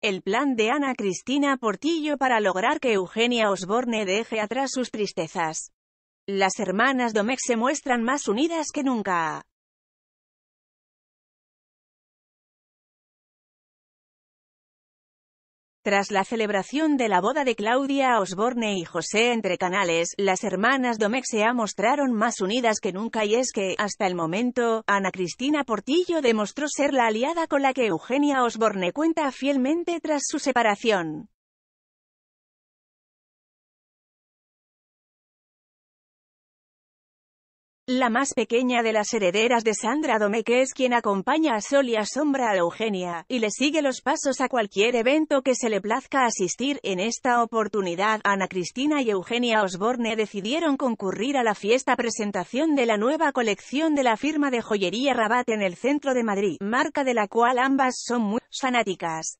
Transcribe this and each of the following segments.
El plan de Ana Cristina Portillo para lograr que Eugenia Osborne deje atrás sus tristezas. Las hermanas Domecq se muestran más unidas que nunca. Tras la celebración de la boda de Claudia Osborne y José entre canales, las hermanas Domecq se mostraron más unidas que nunca y es que, hasta el momento, Ana Cristina Portillo demostró ser la aliada con la que Eugenia Osborne cuenta fielmente tras su separación. La más pequeña de las herederas de Sandra Domecq es quien acompaña a Sol y asombra a Eugenia, y le sigue los pasos a cualquier evento que se le plazca asistir. En esta oportunidad, Ana Cristina y Eugenia Osborne decidieron concurrir a la fiesta presentación de la nueva colección de la firma de joyería Rabat en el centro de Madrid, marca de la cual ambas son muy fanáticas.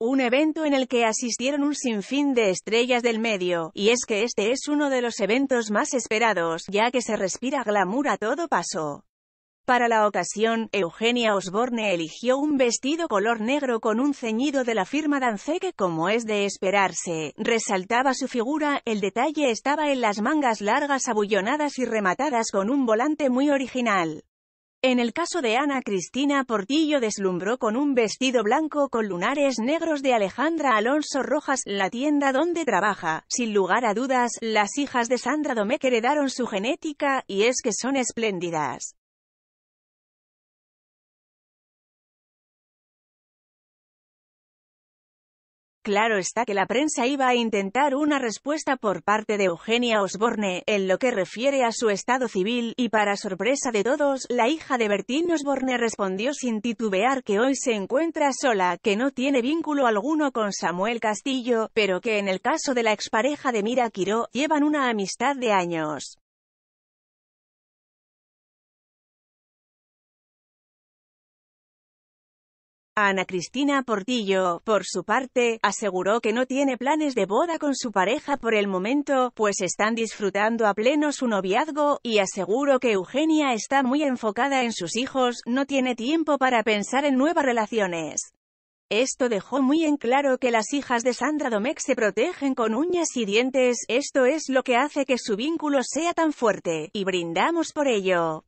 Un evento en el que asistieron un sinfín de estrellas del medio, y es que este es uno de los eventos más esperados, ya que se respira glamour a todo paso. Para la ocasión, Eugenia Osborne eligió un vestido color negro con un ceñido de la firma Dance que, como es de esperarse, resaltaba su figura, el detalle estaba en las mangas largas abullonadas y rematadas con un volante muy original. En el caso de Ana Cristina Portillo deslumbró con un vestido blanco con lunares negros de Alejandra Alonso Rojas, la tienda donde trabaja. Sin lugar a dudas, las hijas de Sandra Domecq heredaron su genética, y es que son espléndidas. Claro está que la prensa iba a intentar una respuesta por parte de Eugenia Osborne, en lo que refiere a su estado civil, y para sorpresa de todos, la hija de Bertín Osborne respondió sin titubear que hoy se encuentra sola, que no tiene vínculo alguno con Samuel Castillo, pero que en el caso de la expareja de Mira Quiró, llevan una amistad de años. Ana Cristina Portillo, por su parte, aseguró que no tiene planes de boda con su pareja por el momento, pues están disfrutando a pleno su noviazgo, y aseguró que Eugenia está muy enfocada en sus hijos, no tiene tiempo para pensar en nuevas relaciones. Esto dejó muy en claro que las hijas de Sandra Domecq se protegen con uñas y dientes, esto es lo que hace que su vínculo sea tan fuerte, y brindamos por ello.